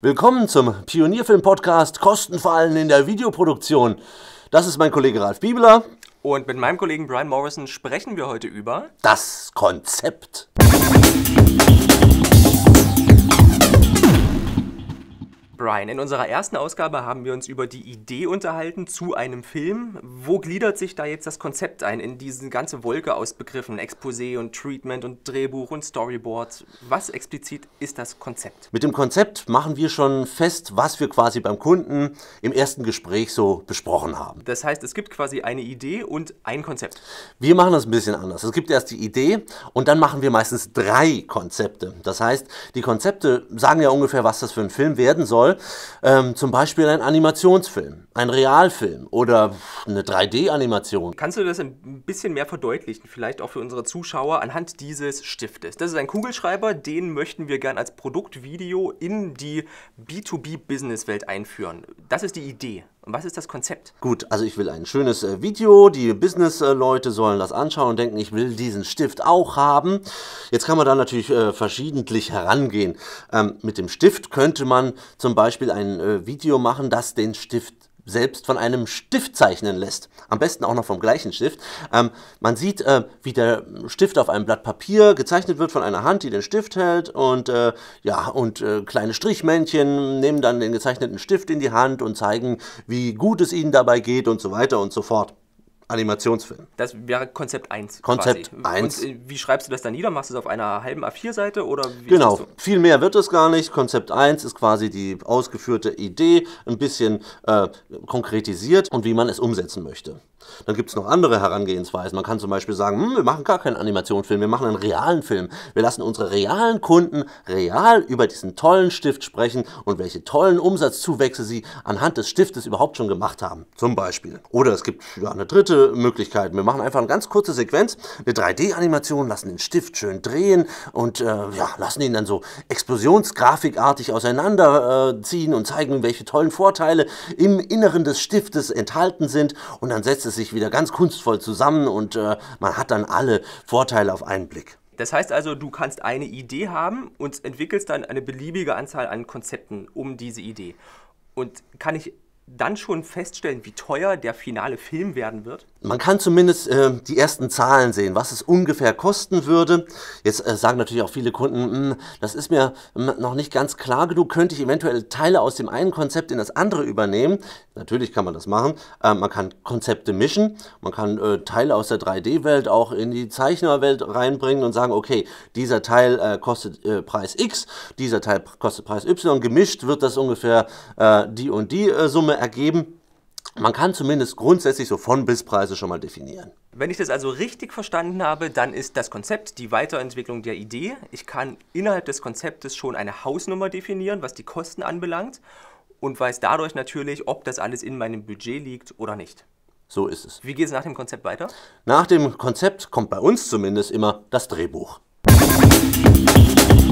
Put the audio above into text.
Willkommen zum Pionierfilm-Podcast Kostenfallen in der Videoproduktion. Das ist mein Kollege Ralf Biebler. Und mit meinem Kollegen Brian Morrison sprechen wir heute über das Konzept. Ryan. In unserer ersten Ausgabe haben wir uns über die Idee unterhalten zu einem Film. Wo gliedert sich da jetzt das Konzept ein in diese ganze Wolke aus Begriffen? Exposé und Treatment und Drehbuch und Storyboard. Was explizit ist das Konzept? Mit dem Konzept machen wir schon fest, was wir quasi beim Kunden im ersten Gespräch so besprochen haben. Das heißt, es gibt quasi eine Idee und ein Konzept. Wir machen das ein bisschen anders. Es gibt erst die Idee und dann machen wir meistens drei Konzepte. Das heißt, die Konzepte sagen ja ungefähr, was das für ein Film werden soll. Ähm, zum Beispiel ein Animationsfilm, ein Realfilm oder eine 3D-Animation. Kannst du das ein bisschen mehr verdeutlichen, vielleicht auch für unsere Zuschauer anhand dieses Stiftes? Das ist ein Kugelschreiber, den möchten wir gern als Produktvideo in die B2B-Business-Welt einführen. Das ist die Idee. Und was ist das Konzept? Gut, also ich will ein schönes äh, Video. Die Business-Leute sollen das anschauen und denken, ich will diesen Stift auch haben. Jetzt kann man da natürlich äh, verschiedentlich herangehen. Ähm, mit dem Stift könnte man zum Beispiel ein äh, Video machen, das den Stift selbst von einem Stift zeichnen lässt. Am besten auch noch vom gleichen Stift. Ähm, man sieht, äh, wie der Stift auf einem Blatt Papier gezeichnet wird von einer Hand, die den Stift hält. Und äh, ja, und äh, kleine Strichmännchen nehmen dann den gezeichneten Stift in die Hand und zeigen, wie gut es ihnen dabei geht und so weiter und so fort. Animationsfilm. Das wäre Konzept 1. Konzept 1. Und äh, wie schreibst du das dann nieder? Machst du es auf einer halben A4-Seite oder Genau, viel mehr wird es gar nicht. Konzept 1 ist quasi die ausgeführte Idee, ein bisschen äh, konkretisiert und wie man es umsetzen möchte. Dann gibt es noch andere Herangehensweisen. Man kann zum Beispiel sagen, hm, wir machen gar keinen Animationsfilm, wir machen einen realen Film. Wir lassen unsere realen Kunden real über diesen tollen Stift sprechen und welche tollen Umsatzzuwächse sie anhand des Stiftes überhaupt schon gemacht haben. Zum Beispiel. Oder es gibt ja, eine dritte Möglichkeiten. Wir machen einfach eine ganz kurze Sequenz, eine 3D-Animation, lassen den Stift schön drehen und äh, ja, lassen ihn dann so explosionsgrafikartig auseinanderziehen äh, und zeigen welche tollen Vorteile im Inneren des Stiftes enthalten sind. Und dann setzt es sich wieder ganz kunstvoll zusammen und äh, man hat dann alle Vorteile auf einen Blick. Das heißt also, du kannst eine Idee haben und entwickelst dann eine beliebige Anzahl an Konzepten um diese Idee. Und kann ich dann schon feststellen, wie teuer der finale Film werden wird. Man kann zumindest äh, die ersten Zahlen sehen, was es ungefähr kosten würde. Jetzt äh, sagen natürlich auch viele Kunden, hm, das ist mir hm, noch nicht ganz klar genug, könnte ich eventuell Teile aus dem einen Konzept in das andere übernehmen. Natürlich kann man das machen. Äh, man kann Konzepte mischen, man kann äh, Teile aus der 3D-Welt auch in die Zeichnerwelt reinbringen und sagen, okay, dieser Teil äh, kostet äh, Preis X, dieser Teil kostet Preis Y, gemischt wird das ungefähr die und die Summe ergeben. Man kann zumindest grundsätzlich so von bis Preise schon mal definieren. Wenn ich das also richtig verstanden habe, dann ist das Konzept die Weiterentwicklung der Idee. Ich kann innerhalb des Konzeptes schon eine Hausnummer definieren, was die Kosten anbelangt und weiß dadurch natürlich, ob das alles in meinem Budget liegt oder nicht. So ist es. Wie geht es nach dem Konzept weiter? Nach dem Konzept kommt bei uns zumindest immer das Drehbuch. Musik